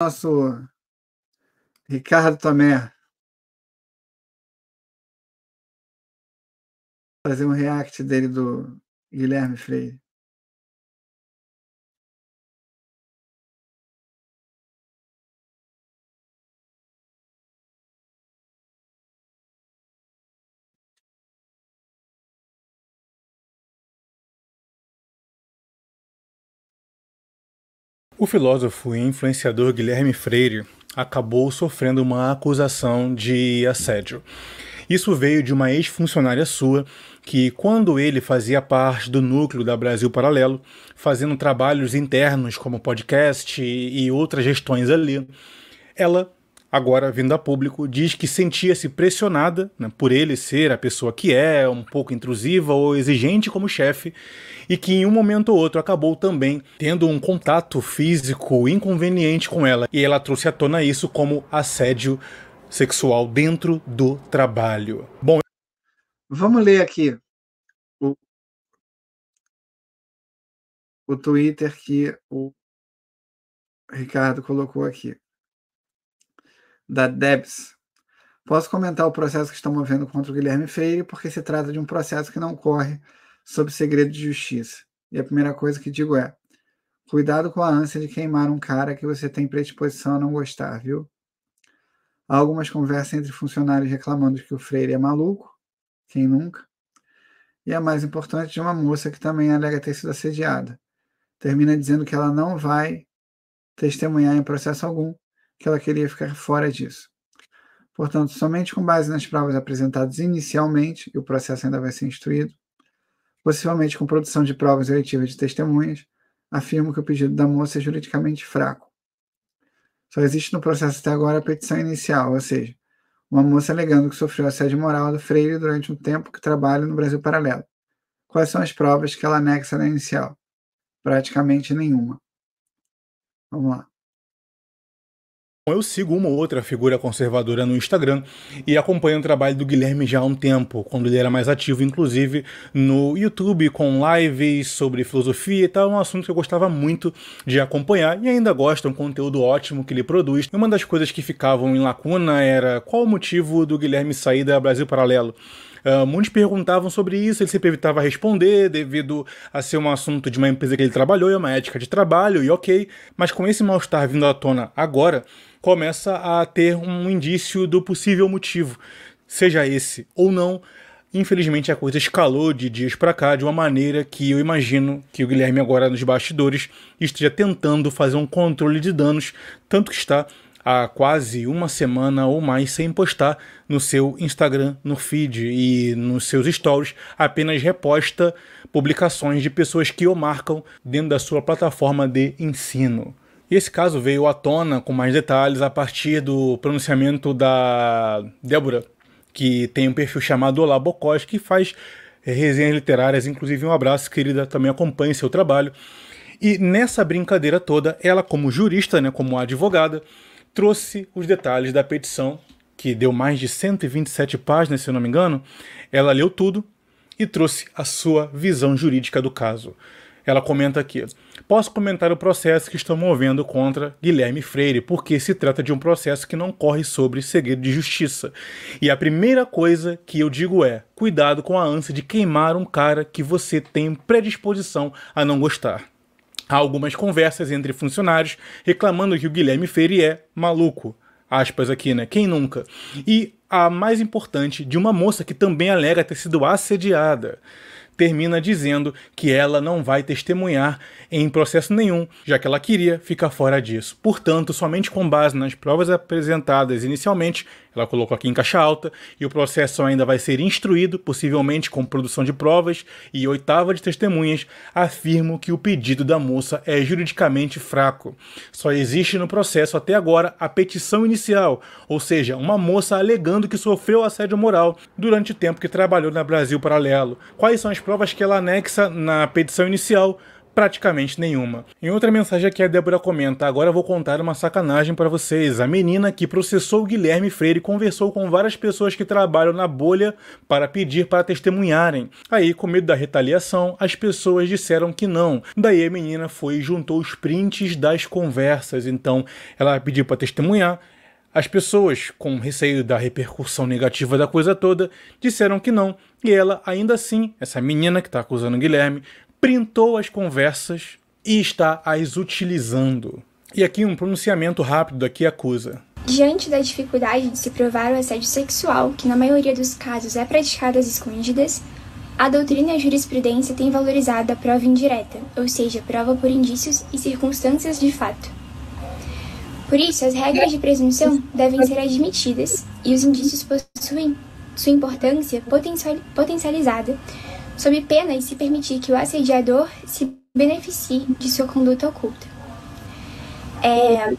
nosso Ricardo Tomé. Fazer um react dele do Guilherme Freire. O filósofo e influenciador Guilherme Freire acabou sofrendo uma acusação de assédio. Isso veio de uma ex-funcionária sua que, quando ele fazia parte do núcleo da Brasil Paralelo, fazendo trabalhos internos como podcast e outras gestões ali, ela agora vindo a público, diz que sentia-se pressionada né, por ele ser a pessoa que é, um pouco intrusiva ou exigente como chefe, e que em um momento ou outro acabou também tendo um contato físico inconveniente com ela, e ela trouxe à tona isso como assédio sexual dentro do trabalho. Bom, vamos ler aqui o, o Twitter que o Ricardo colocou aqui da Debs. Posso comentar o processo que estão movendo contra o Guilherme Freire, porque se trata de um processo que não corre sob segredo de justiça. E a primeira coisa que digo é: cuidado com a ânsia de queimar um cara que você tem predisposição a não gostar, viu? Há algumas conversas entre funcionários reclamando que o Freire é maluco, quem nunca? E a mais importante, de uma moça que também alega ter sido assediada. Termina dizendo que ela não vai testemunhar em processo algum, que ela queria ficar fora disso. Portanto, somente com base nas provas apresentadas inicialmente, e o processo ainda vai ser instruído, possivelmente com produção de provas eletivas de testemunhas, afirmo que o pedido da moça é juridicamente fraco. Só existe no processo até agora a petição inicial, ou seja, uma moça alegando que sofreu assédio moral do Freire durante um tempo que trabalha no Brasil Paralelo. Quais são as provas que ela anexa na inicial? Praticamente nenhuma. Vamos lá. Eu sigo uma ou outra figura conservadora no Instagram e acompanho o trabalho do Guilherme já há um tempo, quando ele era mais ativo, inclusive no YouTube, com lives sobre filosofia e tal, um assunto que eu gostava muito de acompanhar e ainda gosto, é um conteúdo ótimo que ele produz. E uma das coisas que ficavam em lacuna era qual o motivo do Guilherme sair da Brasil Paralelo. Ah, muitos perguntavam sobre isso, ele sempre evitava responder, devido a ser um assunto de uma empresa que ele trabalhou, é uma ética de trabalho, e ok. Mas com esse mal-estar vindo à tona agora, começa a ter um indício do possível motivo, seja esse ou não. Infelizmente a coisa escalou de dias para cá de uma maneira que eu imagino que o Guilherme agora nos bastidores esteja tentando fazer um controle de danos, tanto que está há quase uma semana ou mais sem postar no seu Instagram, no feed e nos seus stories, apenas reposta publicações de pessoas que o marcam dentro da sua plataforma de ensino. E esse caso veio à tona com mais detalhes a partir do pronunciamento da Débora, que tem um perfil chamado Olá Bocós, que faz resenhas literárias, inclusive um abraço, querida, também acompanhe seu trabalho. E nessa brincadeira toda, ela como jurista, né, como advogada, trouxe os detalhes da petição, que deu mais de 127 páginas, se eu não me engano. Ela leu tudo e trouxe a sua visão jurídica do caso. Ela comenta aqui: Posso comentar o processo que estão movendo contra Guilherme Freire, porque se trata de um processo que não corre sobre segredo de justiça. E a primeira coisa que eu digo é: cuidado com a ânsia de queimar um cara que você tem predisposição a não gostar. Há algumas conversas entre funcionários reclamando que o Guilherme Feire é maluco. Aspas aqui, né? Quem nunca? E a mais importante, de uma moça que também alega ter sido assediada. Termina dizendo que ela não vai testemunhar em processo nenhum, já que ela queria ficar fora disso. Portanto, somente com base nas provas apresentadas inicialmente, ela colocou aqui em caixa alta e o processo ainda vai ser instruído, possivelmente com produção de provas e oitava de testemunhas. Afirmo que o pedido da moça é juridicamente fraco. Só existe no processo até agora a petição inicial, ou seja, uma moça alegando que sofreu assédio moral durante o tempo que trabalhou na Brasil Paralelo. Quais são as provas que ela anexa na petição inicial? praticamente nenhuma. Em outra mensagem aqui, a Débora comenta: Agora vou contar uma sacanagem para vocês. A menina que processou o Guilherme Freire conversou com várias pessoas que trabalham na bolha para pedir para testemunharem. Aí, com medo da retaliação, as pessoas disseram que não. Daí a menina foi e juntou os prints das conversas. Então, ela pediu para testemunhar. As pessoas, com receio da repercussão negativa da coisa toda, disseram que não, e ela, ainda assim, essa menina que está acusando o Guilherme, printou as conversas e está as utilizando. E aqui um pronunciamento rápido aqui acusa. Diante da dificuldade de se provar o assédio sexual, que na maioria dos casos é praticado às escondidas, a doutrina e a jurisprudência têm valorizado a prova indireta, ou seja, prova por indícios e circunstâncias de fato. Por isso, as regras de presunção devem ser admitidas e os indícios possuem sua importância potencializada sob pena de se permitir que o assediador se beneficie de sua conduta oculta. É,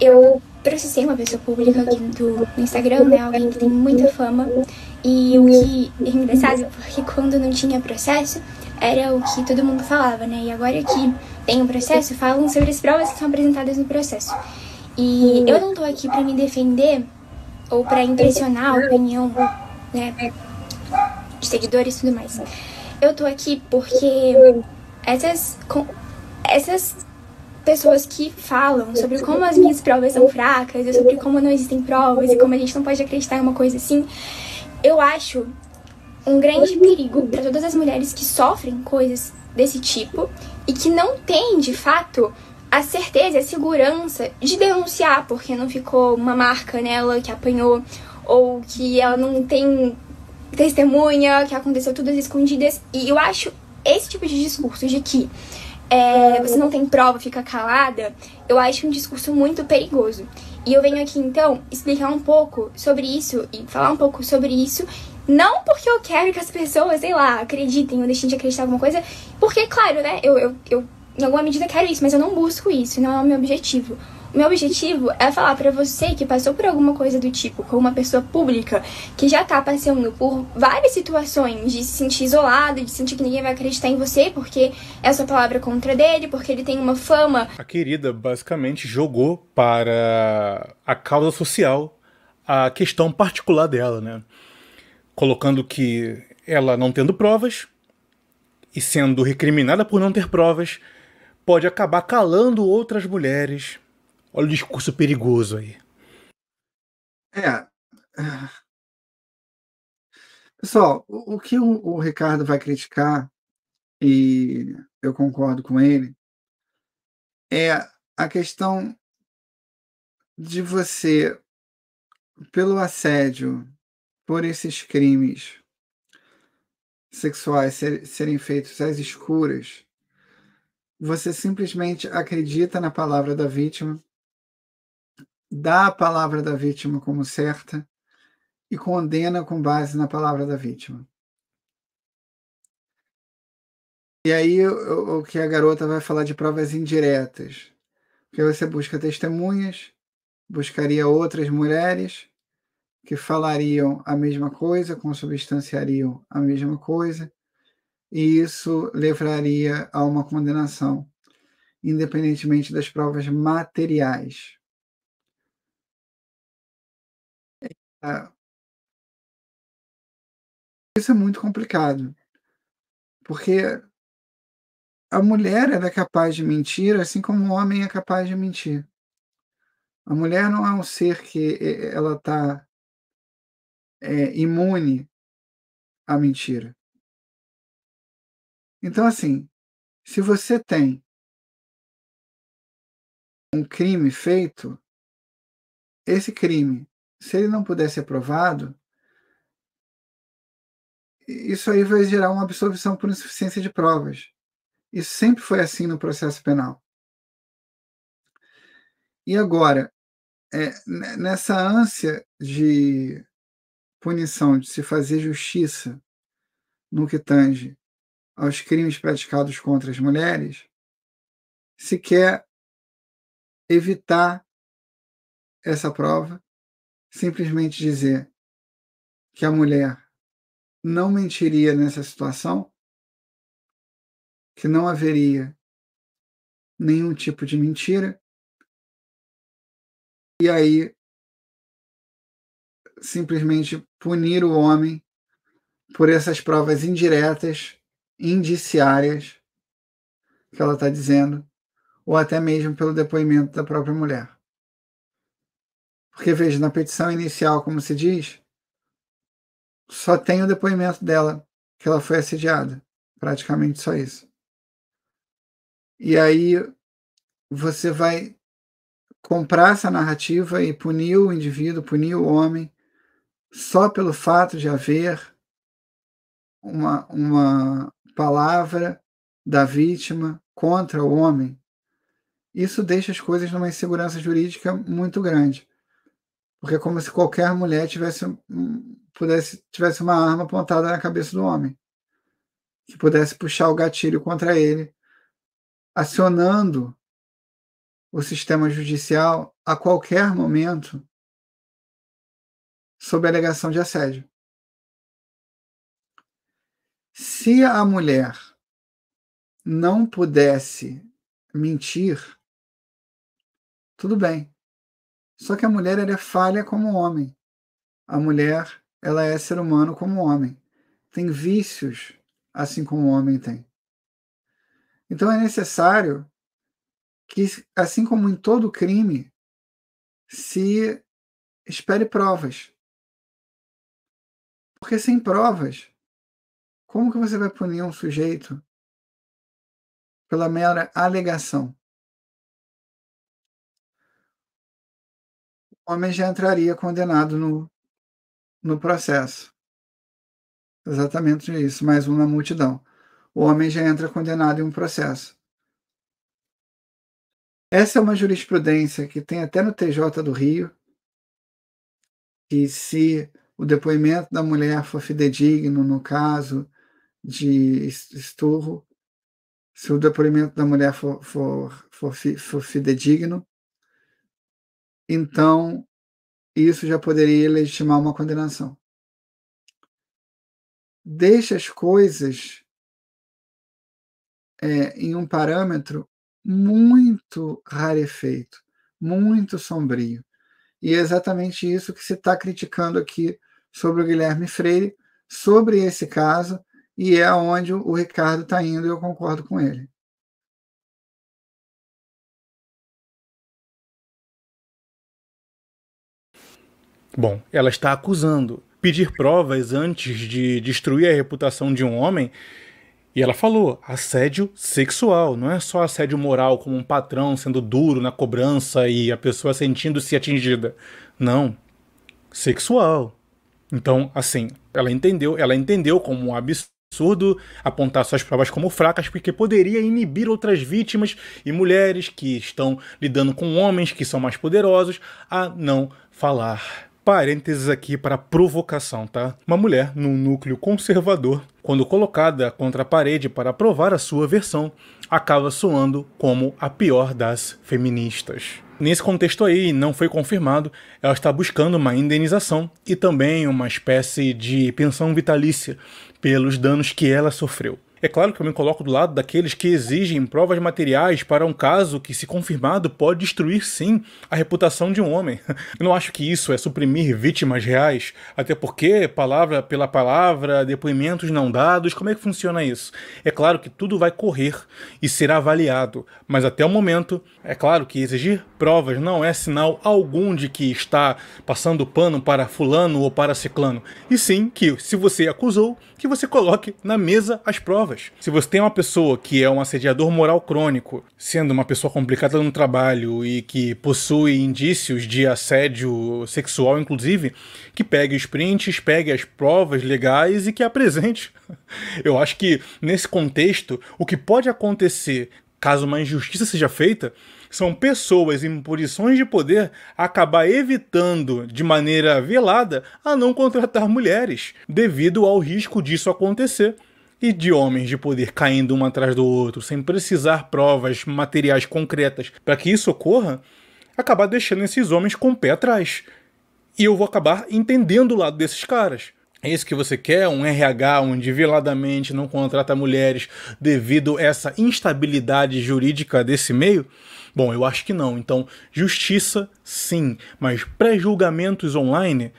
eu processei uma pessoa pública aqui do, no Instagram, né, alguém que tem muita fama, e o que é engraçado, porque quando não tinha processo, era o que todo mundo falava, né, e agora que tem um processo, falam sobre as provas que são apresentadas no processo. E eu não tô aqui para me defender ou para impressionar a opinião né, seguidores e tudo mais. Eu tô aqui porque essas, com, essas pessoas que falam sobre como as minhas provas são fracas, e sobre como não existem provas e como a gente não pode acreditar em uma coisa assim, eu acho um grande perigo para todas as mulheres que sofrem coisas desse tipo e que não têm de fato a certeza, a segurança de denunciar porque não ficou uma marca nela que apanhou ou que ela não tem testemunha, que aconteceu tudo às escondidas. E eu acho esse tipo de discurso de que é, você não tem prova, fica calada, eu acho um discurso muito perigoso. E eu venho aqui então explicar um pouco sobre isso e falar um pouco sobre isso. Não porque eu quero que as pessoas, sei lá, acreditem ou deixem de acreditar em alguma coisa. Porque, claro, né, eu, eu, eu em alguma medida quero isso, mas eu não busco isso, não é o meu objetivo. Meu objetivo é falar para você que passou por alguma coisa do tipo, com uma pessoa pública que já tá passando por várias situações de se sentir isolado, de sentir que ninguém vai acreditar em você porque é sua palavra contra dele, porque ele tem uma fama. A querida basicamente jogou para a causa social a questão particular dela, né? Colocando que ela não tendo provas e sendo recriminada por não ter provas pode acabar calando outras mulheres Olha o discurso perigoso aí. É. é. Pessoal, o, que o, o Ricardo vai criticar, e eu concordo com ele, é a questão de você, pelo assédio, por esses crimes sexuais ser, serem feitos às escuras, você simplesmente acredita na palavra da vítima dá a palavra da vítima como certa e condena com base na palavra da vítima. E aí o, que a garota vai falar de provas indiretas, que você busca testemunhas, buscaria outras mulheres que falariam a mesma coisa, consubstanciariam a mesma coisa, e isso levaria a uma condenação, independentemente das provas materiais. É. Isso é muito complicado. Porque a mulher é capaz de mentir, assim como o homem é capaz de mentir. A mulher não é um ser que eh, ela está é, eh, imune à mentira. Então, assim, se você tem um crime feito, esse crime se ele não puder ser provado, isso aí vai gerar uma absolvição por insuficiência de provas. Isso sempre foi assim no processo penal. E agora, é, nessa ânsia de punição, de se fazer justiça no que tange aos crimes praticados contra as mulheres, se quer evitar essa prova simplesmente dizer que a mulher não mentiria nessa situação, que não haveria nenhum tipo de mentira, e aí simplesmente punir o homem por essas provas indiretas, indiciárias, que ela está dizendo, ou até mesmo pelo depoimento da própria mulher. Porque, veja, na petição inicial, como se diz, só tem o depoimento dela, que ela foi assediada. Praticamente só isso. E aí você vai comprar essa narrativa e punir o indivíduo, punir o homem, só pelo fato de haver uma, uma palavra da vítima contra o homem. Isso deixa as coisas numa insegurança jurídica muito grande. Porque é como se qualquer mulher tivesse, pudesse, tivesse uma arma apontada na cabeça do homem, que pudesse puxar o gatilho contra ele, acionando o sistema judicial a qualquer momento sob alegação de assédio. Se a mulher não pudesse mentir, tudo bem. Só que a mulher ela é falha como o homem. A mulher ela é ser humano como o homem. Tem vícios assim como o homem tem. Então é necessário que, assim como em todo crime, se espere provas. Porque sem provas, como que você vai punir um sujeito pela mera alegação? o homem já entraria condenado no, no processo. Exatamente isso, mais um na multidão. O homem já entra condenado em um processo. Essa é uma jurisprudência que tem até no TJ do Rio, que se o depoimento da mulher for fidedigno no caso de esturro, se o depoimento da mulher for, for, for, for fidedigno, então isso já poderia legitimar uma condenação. Deixa as coisas é, em um parâmetro muito rarefeito, muito sombrio. E é exatamente isso que se está criticando aqui sobre o Guilherme Freire, sobre esse caso, e é onde o Ricardo está indo, e eu concordo com ele. Bom, ela está acusando. Pedir provas antes de destruir a reputação de um homem. E ela falou: assédio sexual. Não é só assédio moral, como um patrão sendo duro na cobrança e a pessoa sentindo-se atingida. Não. Sexual. Então, assim, ela entendeu, ela entendeu como um absurdo apontar suas provas como fracas porque poderia inibir outras vítimas e mulheres que estão lidando com homens que são mais poderosos a não falar. Parênteses aqui para provocação, tá? Uma mulher num núcleo conservador, quando colocada contra a parede para provar a sua versão, acaba soando como a pior das feministas. Nesse contexto aí, não foi confirmado, ela está buscando uma indenização e também uma espécie de pensão vitalícia pelos danos que ela sofreu. É claro que eu me coloco do lado daqueles que exigem provas materiais para um caso que, se confirmado, pode destruir sim a reputação de um homem. Eu não acho que isso é suprimir vítimas reais, até porque, palavra pela palavra, depoimentos não dados, como é que funciona isso? É claro que tudo vai correr e será avaliado, mas até o momento, é claro que exigir provas não é sinal algum de que está passando pano para fulano ou para ciclano, e sim que, se você acusou, que você coloque na mesa as provas provas. Se você tem uma pessoa que é um assediador moral crônico, sendo uma pessoa complicada no trabalho e que possui indícios de assédio sexual, inclusive, que pegue os prints, pegue as provas legais e que apresente. Eu acho que nesse contexto, o que pode acontecer caso uma injustiça seja feita, são pessoas em posições de poder acabar evitando de maneira velada a não contratar mulheres, devido ao risco disso acontecer e de homens de poder caindo um atrás do outro, sem precisar provas materiais concretas para que isso ocorra, acabar deixando esses homens com o pé atrás. E eu vou acabar entendendo o lado desses caras. É isso que você quer? Um RH onde veladamente não contrata mulheres devido a essa instabilidade jurídica desse meio? Bom, eu acho que não. Então, justiça, sim. Mas pré-julgamentos online?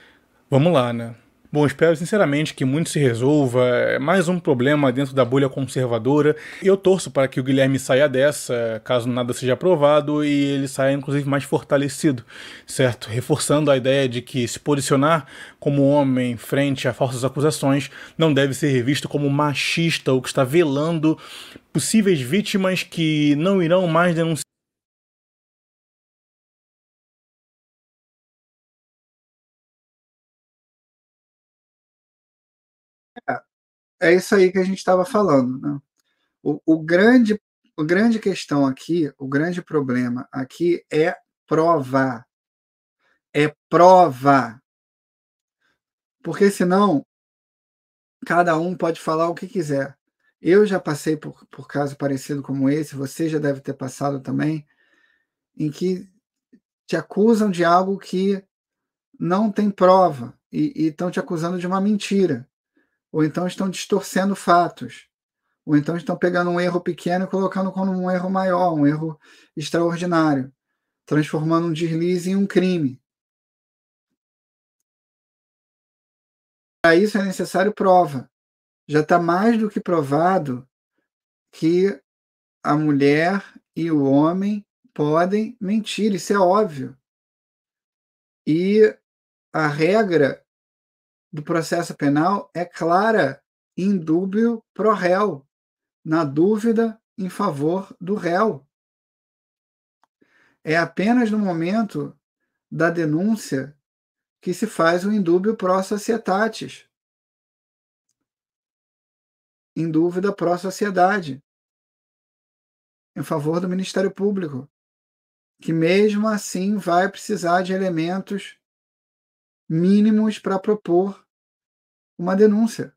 Vamos lá, né? Bom, espero sinceramente que muito se resolva. É mais um problema dentro da bolha conservadora. eu torço para que o Guilherme saia dessa, caso nada seja aprovado, e ele saia inclusive mais fortalecido, certo? Reforçando a ideia de que se posicionar como homem frente a falsas acusações não deve ser visto como machista ou que está velando possíveis vítimas que não irão mais denunciar é isso aí que a gente estava falando. Né? O, o, grande, a grande questão aqui, o grande problema aqui é provar. É provar. Porque senão, cada um pode falar o que quiser. Eu já passei por, por caso parecido como esse, você já deve ter passado também, em que te acusam de algo que não tem prova e estão te acusando de uma mentira ou então estão distorcendo fatos, ou então estão pegando um erro pequeno e colocando como um erro maior, um erro extraordinário, transformando um deslize em um crime. Para isso é necessário prova. Já está mais do que provado que a mulher e o homem podem mentir, isso é óbvio. E a regra do processo penal é clara, indúbio pro réu, na dúvida em favor do réu. É apenas no momento da denúncia que se faz o indúbio pro societatis, em dúvida pro sociedade, em favor do Ministério Público, que mesmo assim vai precisar de elementos mínimos para propor uma denúncia.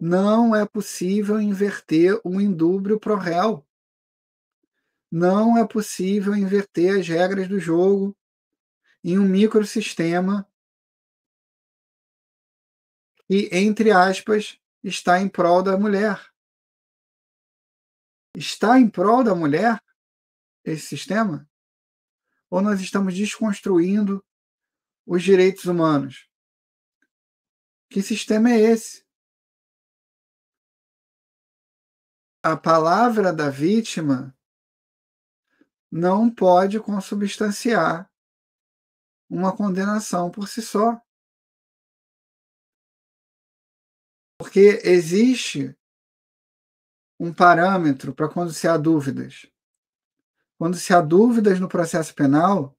Não é possível inverter um indúbrio pro réu. Não é possível inverter as regras do jogo em um microsistema que, entre aspas, está em prol da mulher. Está em prol da mulher esse sistema? Ou nós estamos desconstruindo os direitos humanos? Que sistema é esse? A palavra da vítima não pode consubstanciar uma condenação por si só. Porque existe um parâmetro para quando se há dúvidas. Quando se há dúvidas no processo penal,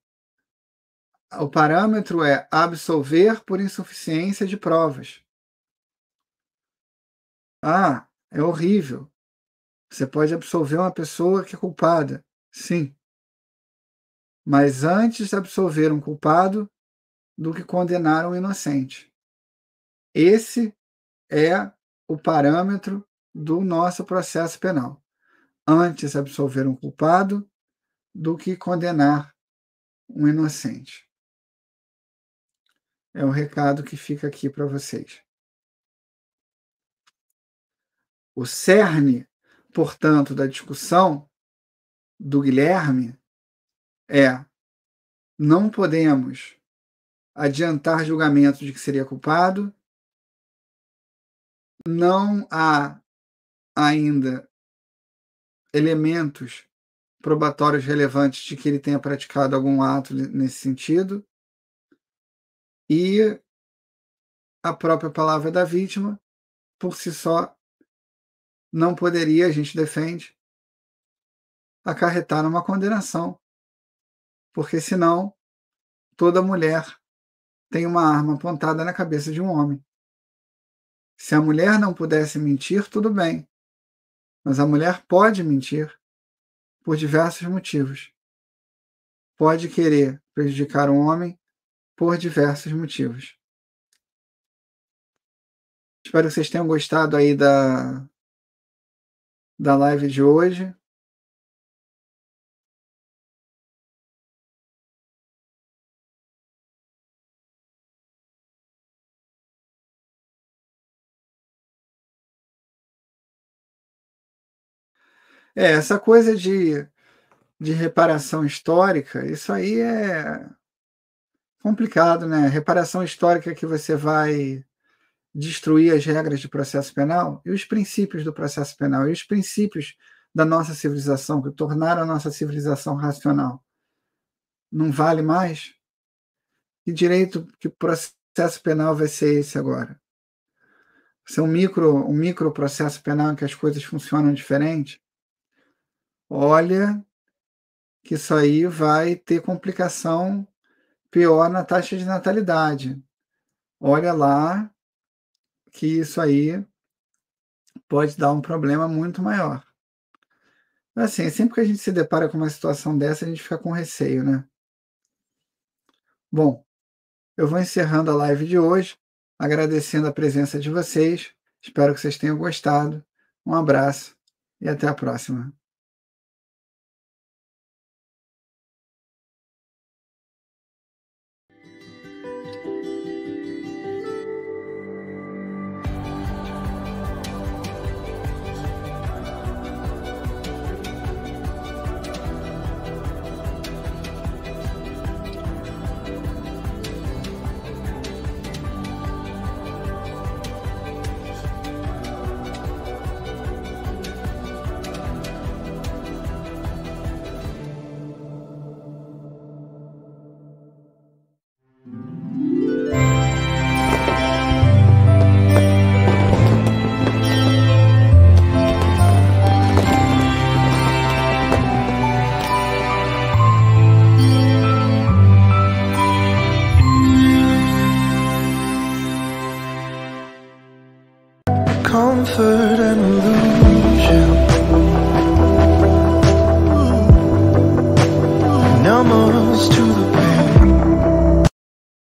o parâmetro é absolver por insuficiência de provas. Ah, é horrível. Você pode absolver uma pessoa que é culpada. Sim. Mas antes de absolver um culpado do que condenar um inocente. Esse é o parâmetro do nosso processo penal. Antes absolver um culpado do que condenar um inocente. É um recado que fica aqui para vocês. O cerne, portanto, da discussão do Guilherme é: não podemos adiantar julgamento de que seria culpado, não há ainda elementos probatórios relevantes de que ele tenha praticado algum ato nesse sentido. E a própria palavra da vítima, por si só, não poderia, a gente defende, acarretar numa condenação. Porque senão, toda mulher tem uma arma apontada na cabeça de um homem. Se a mulher não pudesse mentir, tudo bem. Mas a mulher pode mentir por diversos motivos. Pode querer prejudicar um homem, por diversos motivos. Espero que vocês tenham gostado aí da, da live de hoje. É, essa coisa de, de reparação histórica, isso aí é complicado, né? Reparação histórica que você vai destruir as regras de processo penal e os princípios do processo penal e os princípios da nossa civilização, que tornaram a nossa civilização racional. Não vale mais? Que direito, que processo penal vai ser esse agora? ser um micro, um micro processo penal em que as coisas funcionam diferente? Olha que isso aí vai ter complicação pior na taxa de natalidade. Olha lá que isso aí pode dar um problema muito maior. Assim, sempre que a gente se depara com uma situação dessa, a gente fica com receio, né? Bom, eu vou encerrando a live de hoje, agradecendo a presença de vocês. Espero que vocês tenham gostado. Um abraço e até a próxima.